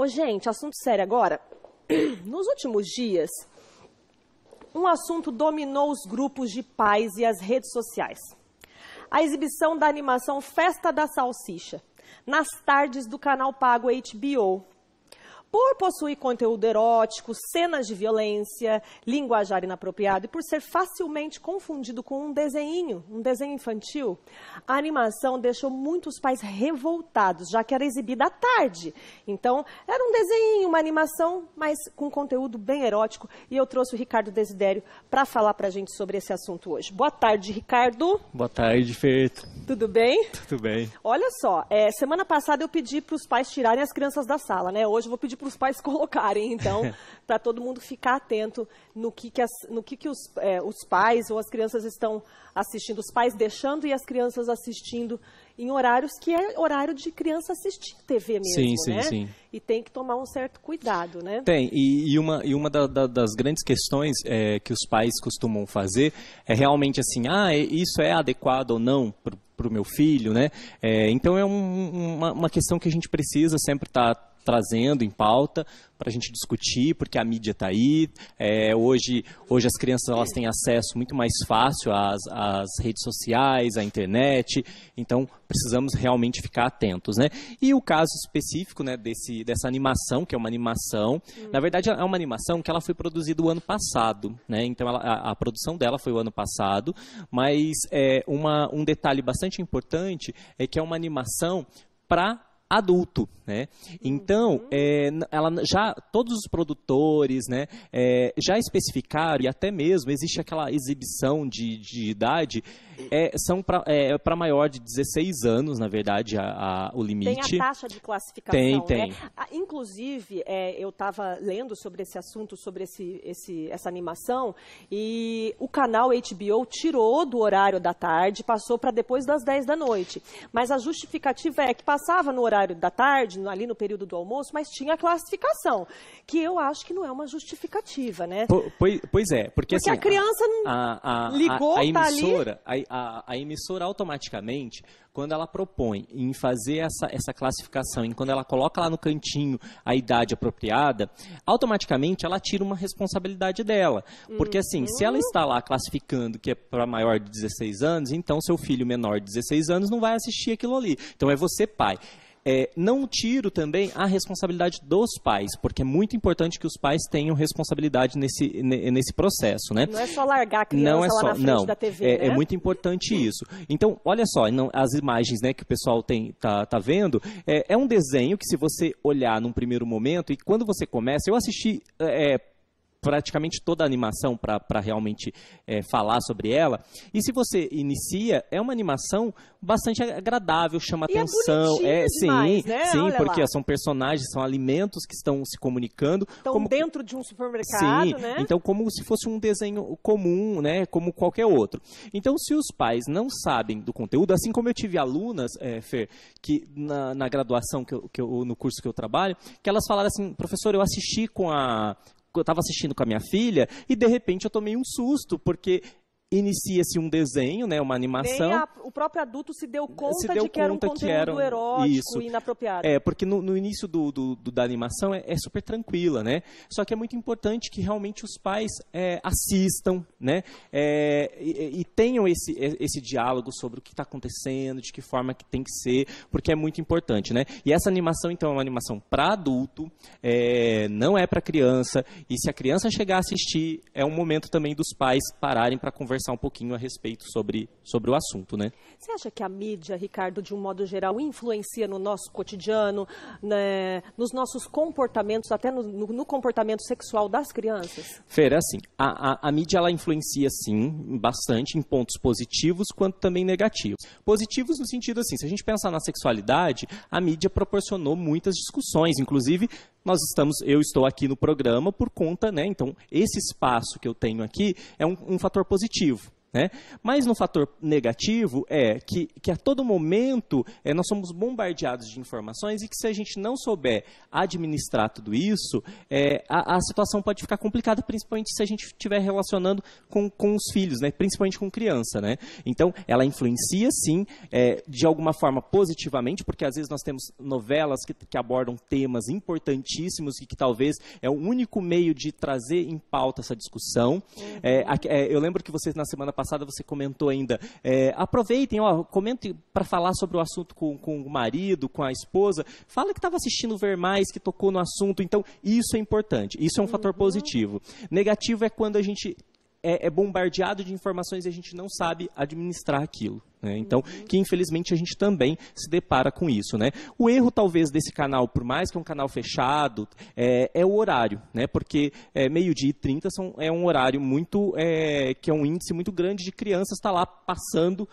Ô, gente, assunto sério agora. Nos últimos dias, um assunto dominou os grupos de pais e as redes sociais. A exibição da animação Festa da Salsicha, nas tardes do canal pago HBO, por possuir conteúdo erótico, cenas de violência, linguajar inapropriado e por ser facilmente confundido com um desenho, um desenho infantil, a animação deixou muitos pais revoltados, já que era exibida à tarde. Então, era um desenho, uma animação, mas com conteúdo bem erótico. E eu trouxe o Ricardo Desidério para falar para a gente sobre esse assunto hoje. Boa tarde, Ricardo. Boa tarde, Feito. Tudo bem? Tudo bem. Olha só, é, semana passada eu pedi para os pais tirarem as crianças da sala, né? Hoje eu vou pedir para os pais colocarem, então, para todo mundo ficar atento no que, que, as, no que, que os, é, os pais ou as crianças estão assistindo, os pais deixando e as crianças assistindo em horários que é horário de criança assistir TV mesmo, sim, sim, né? Sim. E tem que tomar um certo cuidado, né? Tem, e, e uma, e uma da, da, das grandes questões é, que os pais costumam fazer é realmente assim, ah, isso é adequado ou não para o meu filho, né? É, então é um, uma, uma, questão que a gente precisa sempre estar tá trazendo em pauta para a gente discutir, porque a mídia está aí. É, hoje, hoje as crianças elas têm acesso muito mais fácil às, às redes sociais, à internet. Então, precisamos realmente ficar atentos, né? E o caso específico, né, desse, dessa animação, que é uma animação, hum. na verdade é uma animação que ela foi produzida o ano passado, né? Então ela, a, a, produção dela foi o ano passado, mas é, uma, um detalhe bastante importante é que é uma animação para adulto, né? Uhum. Então, é, ela já todos os produtores, né, é, já especificaram e até mesmo existe aquela exibição de, de idade é, são para é, é maior de 16 anos, na verdade, a, a, o limite. Tem a taxa de classificação. Tem, né? tem. Ah, inclusive, é, eu estava lendo sobre esse assunto, sobre esse, esse, essa animação, e o canal HBO tirou do horário da tarde, passou para depois das 10 da noite. Mas a justificativa é que passava no horário da tarde, ali no período do almoço, mas tinha classificação, que eu acho que não é uma justificativa, né? Pois, pois é, porque, porque assim, a criança a, a, ligou, a, a emissora, tá ali a, a emissora automaticamente, quando ela propõe em fazer essa, essa classificação, em quando ela coloca lá no cantinho a idade apropriada, automaticamente ela tira uma responsabilidade dela. Porque assim, se ela está lá classificando que é para maior de 16 anos, então seu filho menor de 16 anos não vai assistir aquilo ali. Então é você, pai. É, não tiro também a responsabilidade dos pais, porque é muito importante que os pais tenham responsabilidade nesse, nesse processo, né? Não é só largar a criança não é só, não, da TV, é, né? é muito importante isso. Então, olha só, não, as imagens né, que o pessoal tem, tá, tá vendo, é, é, um desenho que se você olhar num primeiro momento, e quando você começa, eu assisti é, é, praticamente toda a animação para realmente é, falar sobre ela. E se você inicia, é uma animação bastante agradável, chama e é atenção. É, é demais, sim, né? sim, Olha porque lá. são personagens, são alimentos que estão se comunicando. Estão como... dentro de um supermercado, sim, né? Então, como se fosse um desenho comum, né? Como qualquer outro. Então, se os pais não sabem do conteúdo, assim como eu tive alunas, é, Fer, que na, na graduação que eu, que eu, no curso que eu trabalho, que elas falaram assim, professor, eu assisti com a, eu estava assistindo com a minha filha e de repente eu tomei um susto, porque inicia-se um desenho, né, uma animação. A, o próprio adulto se deu conta se deu de que era um conteúdo era um, erótico isso. e inapropriado. É, porque no, no início do, do, do, da animação é, é, super tranquila, né? Só que é muito importante que realmente os pais é, assistam, né? É, e, e, tenham esse, esse diálogo sobre o que está acontecendo, de que forma que tem que ser, porque é muito importante, né? E essa animação, então, é uma animação para adulto, é, não é para criança, e se a criança chegar a assistir, é um momento também dos pais pararem para conversar conversar um pouquinho a respeito sobre, sobre o assunto, né? Você acha que a mídia, Ricardo, de um modo geral, influencia no nosso cotidiano, né, nos nossos comportamentos, até no, no, no, comportamento sexual das crianças? Fer, é assim, a, a, a mídia ela influencia sim, bastante em pontos positivos quanto também negativos. Positivos no sentido assim, se a gente pensar na sexualidade, a mídia proporcionou muitas discussões, inclusive nós estamos, eu estou aqui no programa por conta, né? Então, esse espaço que eu tenho aqui é um, um fator positivo. Né? Mas no fator negativo é que, que a todo momento é, nós somos bombardeados de informações e que se a gente não souber administrar tudo isso, é, a, a, situação pode ficar complicada, principalmente se a gente estiver relacionando com, com os filhos, né? principalmente com criança. Né? Então, ela influencia sim, é, de alguma forma positivamente, porque às vezes nós temos novelas que, que abordam temas importantíssimos e que talvez é o único meio de trazer em pauta essa discussão. Uhum. eu lembro que vocês na semana passada você comentou ainda. É, aproveitem, ó, comentem para falar sobre o assunto com, com o marido, com a esposa. Fala que estava assistindo Ver Mais, que tocou no assunto. Então, isso é importante. Isso é um uhum. fator positivo. Negativo é quando a gente é, é, bombardeado de informações e a gente não sabe administrar aquilo. Né? Então, uhum. que infelizmente a gente também se depara com isso. Né? O erro, talvez, desse canal, por mais que é um canal fechado, é, é o horário, né? porque é, meio-dia e 30 são, é um horário muito. É, que é um índice muito grande de crianças estar tá lá passando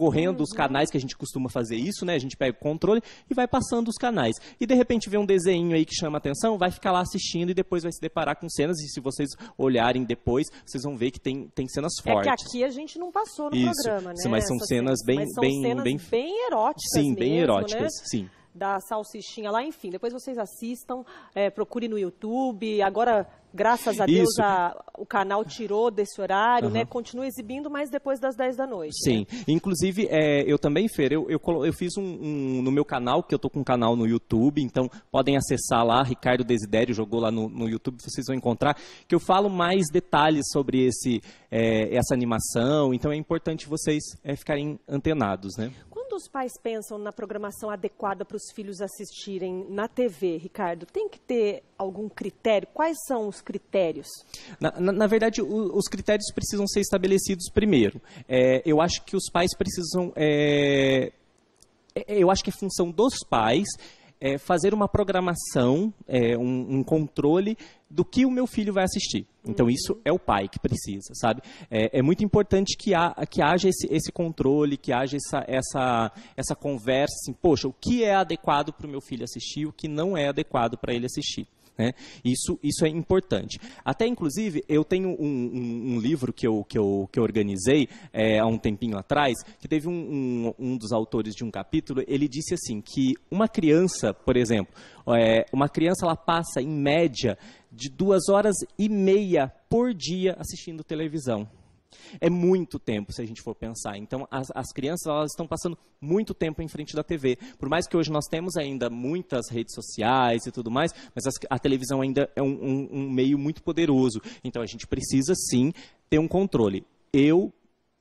correndo uhum. os canais que a gente costuma fazer isso, né? A gente pega o controle e vai passando os canais. E de repente vê um desenho aí que chama atenção, vai ficar lá assistindo e depois vai se deparar com cenas. E se vocês olharem depois, vocês vão ver que tem, tem cenas fortes. É que aqui a gente não passou no isso, programa, né? Mas são Essas cenas bem, bem, cenas bem, bem eróticas. Sim, mesmo, bem eróticas, né? sim da salsichinha lá, enfim, depois vocês assistam, é, procurem no YouTube, agora graças a Deus a, o canal tirou desse horário, uhum. né? Continua exibindo, mas depois das 10 da noite. Né? Sim. Né? Inclusive, é, eu também, Fer, eu, eu, eu fiz um, um, no meu canal, que eu tô com um canal no YouTube, então podem acessar lá, Ricardo Desidério jogou lá no, no YouTube, vocês vão encontrar, que eu falo mais detalhes sobre esse, é, essa animação, então é importante vocês é, ficarem antenados, né? quando os pais pensam na programação adequada para os filhos assistirem na TV, Ricardo, tem que ter algum critério? Quais são os critérios? Na, na, na verdade, o, os critérios precisam ser estabelecidos primeiro. É, eu acho que os pais precisam. É, é, é eu acho que é função dos pais é, fazer uma programação, é, um, um controle do que o meu filho vai assistir. Então, uhum. isso é o pai que precisa, sabe? É, é muito importante que, ha, que haja esse, esse, controle, que haja essa, essa, essa conversa, assim, poxa, o que é adequado para o meu filho assistir, o que não é adequado para ele assistir. Né? Isso, isso é importante. Até, inclusive, eu tenho um, um, um livro que eu, que eu, que eu organizei é, há um tempinho atrás, que teve um, um, dos autores de um capítulo, ele disse assim, que uma criança, por exemplo, é, uma criança ela passa, em média, de duas horas e meia por dia assistindo televisão. É muito tempo, se a gente for pensar. Então, as, as crianças elas estão passando muito tempo em frente da TV. Por mais que hoje nós temos ainda muitas redes sociais e tudo mais, mas as, a televisão ainda é um, um, um meio muito poderoso. Então, a gente precisa, sim, ter um controle. Eu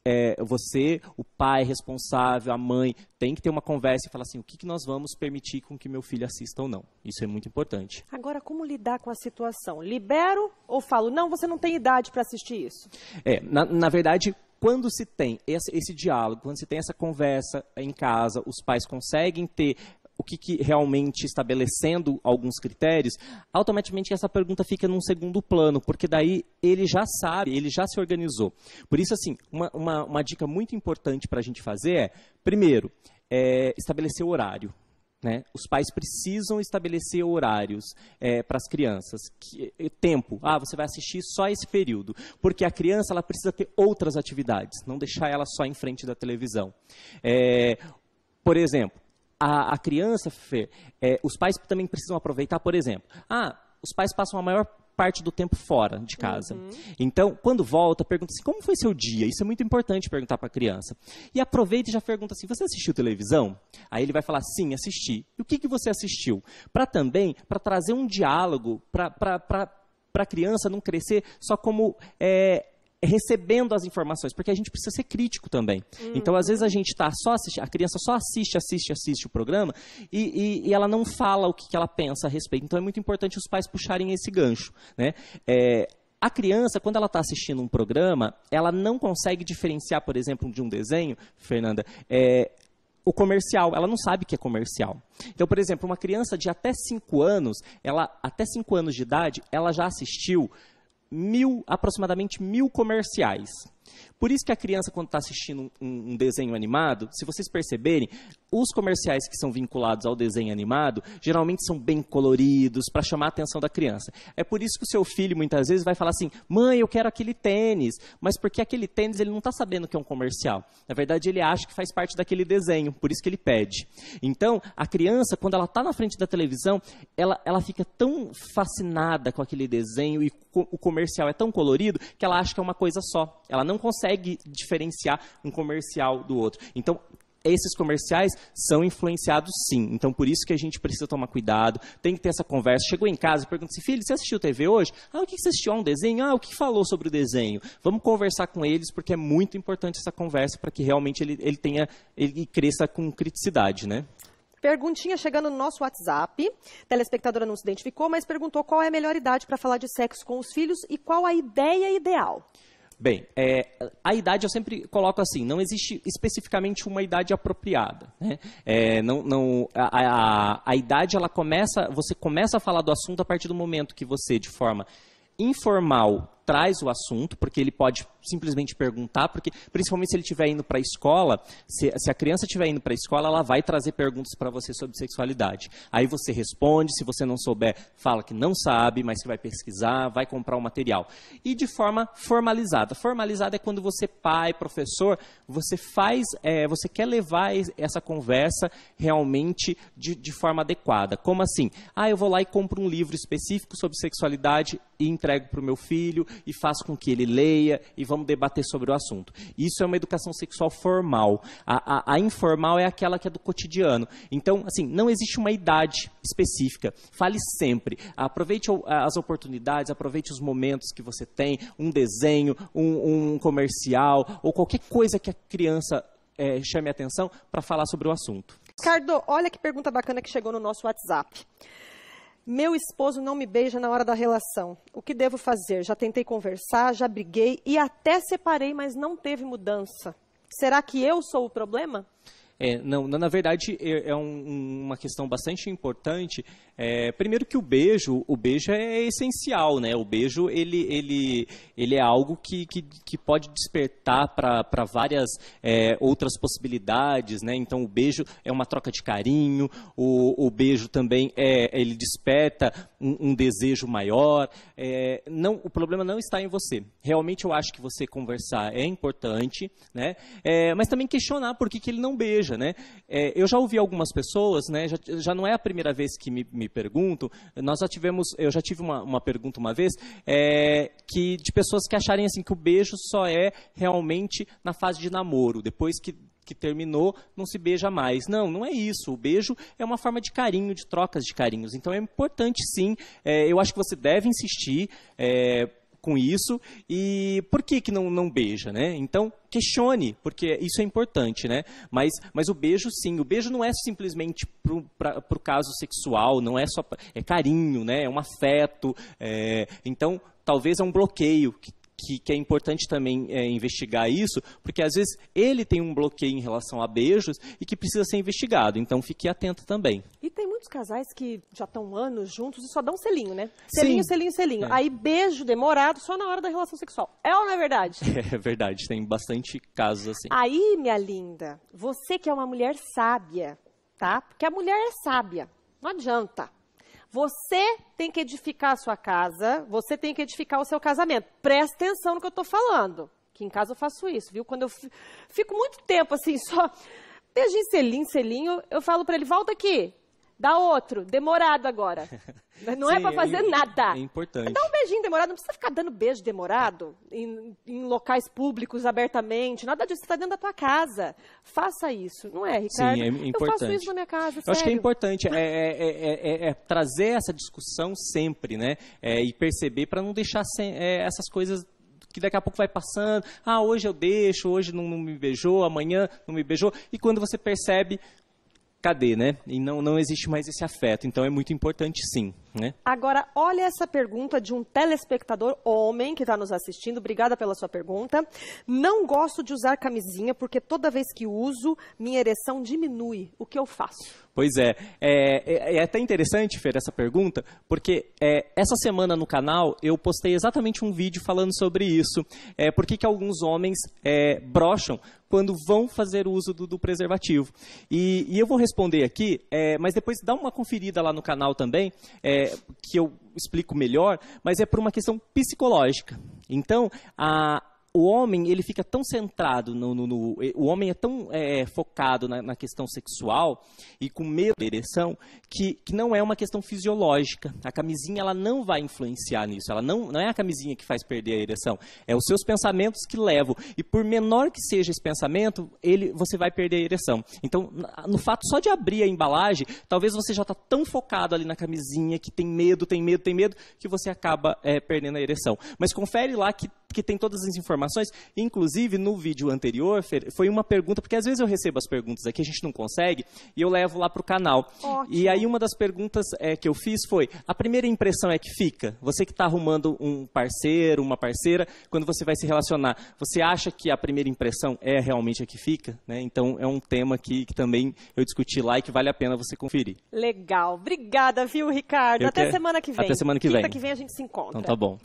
é, você, o pai responsável, a mãe, tem que ter uma conversa e falar assim, o que, que nós vamos permitir com que meu filho assista ou não. Isso é muito importante. Agora, como lidar com a situação? Libero ou falo, não, você não tem idade para assistir isso? É, na, na verdade, quando se tem esse, esse, diálogo, quando se tem essa conversa em casa, os pais conseguem ter o que, que, realmente estabelecendo alguns critérios, automaticamente essa pergunta fica num segundo plano, porque daí ele já sabe, ele já se organizou. Por isso, assim, uma, uma, uma dica muito importante para a gente fazer é, primeiro, é, estabelecer o horário. Né? Os pais precisam estabelecer horários é, para as crianças. Que, tempo. Ah, você vai assistir só esse período. Porque a criança ela precisa ter outras atividades, não deixar ela só em frente da televisão. É, por exemplo, a, a criança, Fer, é, os pais também precisam aproveitar, por exemplo. Ah, os pais passam a maior parte do tempo fora de casa. Uhum. Então, quando volta, pergunta assim: como foi seu dia? Isso é muito importante perguntar para a criança. E aproveita e já pergunta assim: você assistiu televisão? Aí ele vai falar: sim, assisti. E o que, que você assistiu? Para também, para trazer um diálogo, para para a criança não crescer só como é, recebendo as informações, porque a gente precisa ser crítico também. Hum. Então, às vezes a gente está só assistindo, a criança só assiste, assiste, assiste o programa e, e, e ela não fala o que, que, ela pensa a respeito. Então, é muito importante os pais puxarem esse gancho, né? É, a criança, quando ela está assistindo um programa, ela não consegue diferenciar, por exemplo, de um desenho, Fernanda, é, o comercial. Ela não sabe que é comercial. Então, por exemplo, uma criança de até 5 anos, ela até 5 anos de idade, ela já assistiu mil, aproximadamente mil comerciais. Por isso que a criança, quando está assistindo um, um, desenho animado, se vocês perceberem, os comerciais que são vinculados ao desenho animado geralmente são bem coloridos para chamar a atenção da criança. É por isso que o seu filho muitas vezes vai falar assim: mãe, eu quero aquele tênis, mas porque aquele tênis ele não está sabendo que é um comercial. Na verdade, ele acha que faz parte daquele desenho, por isso que ele pede. Então, a criança, quando ela está na frente da televisão, ela, ela fica tão fascinada com aquele desenho e co o comercial é tão colorido que ela acha que é uma coisa só. Ela não consegue diferenciar um comercial do outro. Então, esses comerciais são influenciados sim. Então, por isso que a gente precisa tomar cuidado, tem que ter essa conversa. Chegou em casa e pergunta assim, filho, você assistiu TV hoje? Ah, o que você assistiu? Ah, um desenho? Ah, o que falou sobre o desenho? Vamos conversar com eles, porque é muito importante essa conversa para que realmente ele, ele tenha, ele cresça com criticidade, né? Perguntinha chegando no nosso WhatsApp. Telespectadora não se identificou, mas perguntou qual é a melhor idade para falar de sexo com os filhos e qual a ideia ideal. Bem, é, a idade eu sempre coloco assim, não existe especificamente uma idade apropriada. Né? É, não, não, a, a, a idade ela começa, você começa a falar do assunto a partir do momento que você, de forma informal traz o assunto, porque ele pode simplesmente perguntar, porque principalmente se ele estiver indo para a escola, se, se, a criança estiver indo para a escola, ela vai trazer perguntas para você sobre sexualidade. Aí você responde, se você não souber, fala que não sabe, mas que vai pesquisar, vai comprar o um material. E de forma formalizada. Formalizada é quando você, pai, professor, você faz, é, você quer levar essa conversa realmente de, de forma adequada. Como assim? Ah, eu vou lá e compro um livro específico sobre sexualidade e entrego para o meu filho, e faz com que ele leia e vamos debater sobre o assunto. Isso é uma educação sexual formal. A, a, a informal é aquela que é do cotidiano. Então, assim, não existe uma idade específica. Fale sempre. Aproveite as oportunidades, aproveite os momentos que você tem, um desenho, um, um comercial ou qualquer coisa que a criança é, chame atenção para falar sobre o assunto. Ricardo, olha que pergunta bacana que chegou no nosso WhatsApp. Meu esposo não me beija na hora da relação. O que devo fazer? Já tentei conversar, já briguei e até separei, mas não teve mudança. Será que eu sou o problema? É, não, na verdade, é, é um, uma questão bastante importante. É, primeiro que o beijo, o beijo é essencial, né? O beijo, ele, ele, ele é algo que, que, que pode despertar para várias é, outras possibilidades, né? Então, o beijo é uma troca de carinho, o, o beijo também, é, ele desperta um, um desejo maior. É, não, o problema não está em você. Realmente, eu acho que você conversar é importante, né? É, mas também questionar por que, que ele não beija seja, né? É, eu já ouvi algumas pessoas, né? Já, já não é a primeira vez que me, me pergunto. Nós já tivemos, eu já tive uma, uma pergunta uma vez é, que de pessoas que acharem assim que o beijo só é realmente na fase de namoro, depois que que terminou não se beija mais. Não, não é isso. O beijo é uma forma de carinho, de trocas de carinhos. Então é importante sim. É, eu acho que você deve insistir. É, com isso e por que que não, não beija, né? Então, questione, porque isso é importante, né? Mas, mas o beijo, sim, o beijo não é simplesmente para o caso sexual, não é só... Pra, é carinho, né? É um afeto, é, então... Talvez é um bloqueio que que, que, é importante também é, investigar isso, porque às vezes ele tem um bloqueio em relação a beijos e que precisa ser investigado. Então fique atento também. E tem muitos casais que já estão anos juntos e só dão um selinho, né? Selinho, Sim. selinho, selinho. É. Aí beijo demorado só na hora da relação sexual. É ou não é verdade? É verdade, tem bastante casos assim. Aí, minha linda, você que é uma mulher sábia, tá? Porque a mulher é sábia, não adianta. Você tem que edificar a sua casa, você tem que edificar o seu casamento. Presta atenção no que eu estou falando. Que em casa eu faço isso, viu? Quando eu fico muito tempo assim, só beijinho, selinho, selinho, eu falo para ele, volta aqui. Dá outro, demorado agora. Não é Sim, é para fazer é, nada. É importante. Dá um beijinho demorado, não precisa ficar dando beijo demorado em, em locais públicos, abertamente. Nada disso, você está dentro da tua casa. Faça isso, não é, Ricardo? Sim, é importante. Eu faço isso na minha casa, Eu sério. acho que é importante é, é, é, é trazer essa discussão sempre, né? e perceber para não deixar sem, essas coisas que daqui a pouco vai passando. Ah, hoje eu deixo, hoje não, não, me beijou, amanhã não me beijou. E quando você percebe, cadê, né? E não, não existe mais esse afeto, então é muito importante sim, né? Agora, olha essa pergunta de um telespectador homem que está nos assistindo, obrigada pela sua pergunta. Não gosto de usar camisinha porque toda vez que uso, minha ereção diminui, o que eu faço? Pois é, é, é, é até interessante, Fer, essa pergunta, porque é, essa semana no canal eu postei exatamente um vídeo falando sobre isso, é, por que alguns homens é, brocham quando vão fazer uso do, do preservativo. E, e, eu vou responder aqui, é, mas depois dá uma conferida lá no canal também, é, que eu explico melhor, mas é por uma questão psicológica. Então, a, o homem ele fica tão centrado no, no, no o homem é tão é, focado na, na, questão sexual e com medo da ereção que, que não é uma questão fisiológica a camisinha ela não vai influenciar nisso ela não não é a camisinha que faz perder a ereção é os seus pensamentos que levam e por menor que seja esse pensamento ele você vai perder a ereção então no fato só de abrir a embalagem talvez você já está tão focado ali na camisinha que tem medo tem medo tem medo que você acaba é, perdendo a ereção mas confere lá que que tem todas as informações. Inclusive, no vídeo anterior, foi uma pergunta, porque às vezes eu recebo as perguntas aqui, a gente não consegue, e eu levo lá para o canal. Ótimo. E aí, uma das perguntas é, que eu fiz foi: a primeira impressão é que fica? Você que está arrumando um parceiro, uma parceira, quando você vai se relacionar, você acha que a primeira impressão é realmente a que fica? Né? Então, é um tema que, que, também eu discuti lá e que vale a pena você conferir. Legal. Obrigada, viu, Ricardo? Eu até que... É- semana que vem. Até semana que Quinta vem. Quinta que vem a gente se encontra. Então, tá bom.